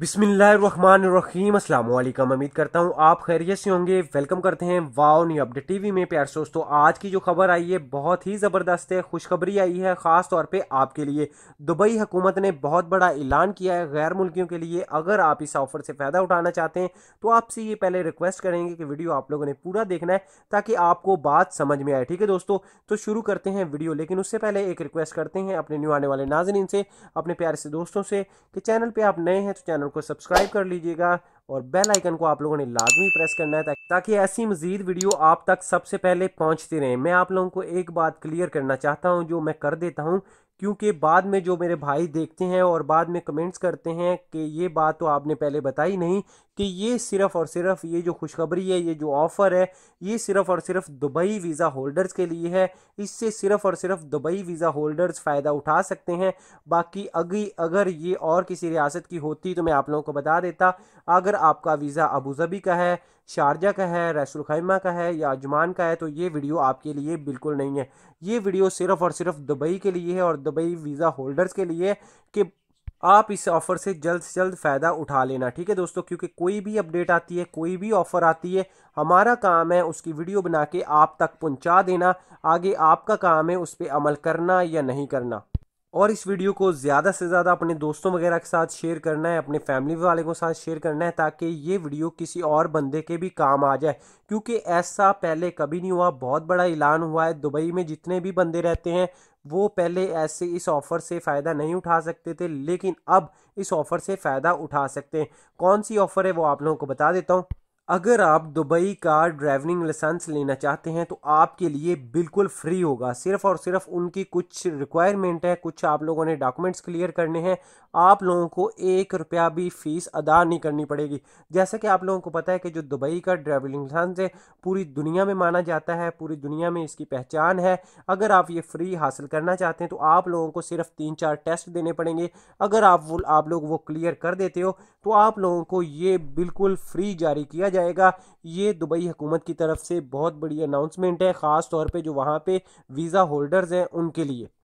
बिस्मिल्लाम अस्सलाम उम्मीद करता हूँ आप खैरियत से होंगे वेलकम करते हैं वाओ न्यू अपडेट टीवी में प्यार दोस्तों आज की जो खबर आई है बहुत ही ज़बरदस्त है खुशखबरी आई है ख़ास तौर पे आपके लिए दुबई हुकूमत ने बहुत बड़ा ऐलान किया है गैर मुल्कियों के लिए अगर आप इस ऑफ़र से फ़ायदा उठाना चाहते हैं तो आपसे ये पहले रिक्वेस्ट करेंगे कि वीडियो आप लोगों ने पूरा देखना है ताकि आपको बात समझ में आए ठीक है दोस्तों तो शुरू करते हैं वीडियो लेकिन उससे पहले एक रिक्वेस्ट करते हैं अपने न्यू आने वाले नाजरीन से अपने प्यार से दोस्तों से कि चैनल पर आप नए हैं तो चैनल चैनल को सब्सक्राइब कर लीजिएगा और बेल आइकन को आप लोगों ने लाजमी प्रेस करना है ताकि ऐसी मजीद वीडियो आप तक सबसे पहले पहुंचती रहे मैं आप लोगों को एक बात क्लियर करना चाहता हूं जो मैं कर देता हूं क्योंकि बाद में जो मेरे भाई देखते हैं और बाद में कमेंट्स करते हैं कि ये बात तो आपने पहले बताई नहीं कि ये सिर्फ़ और सिर्फ ये जो खुशखबरी है ये जो ऑफ़र है ये सिर्फ़ और सिर्फ दुबई वीज़ा होल्डर्स के लिए है इससे सिर्फ़ और सिर्फ दुबई वीज़ा होल्डर्स फ़ायदा उठा सकते हैं बाकी अगी अगर ये और किसी रियासत की होती तो मैं आप लोगों को बता देता अगर आपका वीज़ा अबूज़बी का है शारजा का है रैसुल खैमा का है या अजमान का है तो ये वीडियो आपके लिए बिल्कुल नहीं है ये वीडियो सिर्फ़ और सिर्फ दुबई के लिए है और दुबई वीज़ा होल्डर्स के लिए कि आप इस ऑफ़र से जल्द से जल्द फ़ायदा उठा लेना ठीक है दोस्तों क्योंकि कोई भी अपडेट आती है कोई भी ऑफ़र आती है हमारा काम है उसकी वीडियो बना के आप तक पहुंचा देना आगे आपका काम है उस पर अमल करना या नहीं करना और इस वीडियो को ज़्यादा से ज़्यादा अपने दोस्तों वगैरह के साथ शेयर करना है अपने फैमिली वाले के साथ शेयर करना है ताकि ये वीडियो किसी और बंदे के भी काम आ जाए क्योंकि ऐसा पहले कभी नहीं हुआ बहुत बड़ा ऐलान हुआ है दुबई में जितने भी बंदे रहते हैं वो पहले ऐसे इस ऑफ़र से फ़ायदा नहीं उठा सकते थे लेकिन अब इस ऑफ़र से फ़ायदा उठा सकते हैं कौन सी ऑफ़र है वो आप लोगों को बता देता हूँ अगर आप दुबई का ड्राइविंग लाइसेंस लेना चाहते हैं तो आपके लिए बिल्कुल फ्री होगा सिर्फ और सिर्फ उनकी कुछ रिक्वायरमेंट है कुछ आप लोगों ने डॉक्यूमेंट्स क्लियर करने हैं आप लोगों को एक रुपया भी फीस अदा नहीं करनी पड़ेगी जैसा कि आप लोगों को पता है कि जो दुबई का ड्राइविंग लाइसेंस है पूरी दुनिया में माना जाता है पूरी दुनिया में इसकी पहचान है अगर आप ये फ्री हासिल करना चाहते हैं तो आप लोगों को सिर्फ तीन चार टेस्ट देने पड़ेंगे अगर आप वो आप लोग वो क्लियर कर देते हो तो आप लोगों को ये बिल्कुल फ्री जारी किया जाएगा ये दुबई हुकूमत की तरफ से बहुत बड़ी अनाउंसमेंट है ख़ास तौर पर जो वहाँ पर वीज़ा होल्डर्स हैं उनके लिए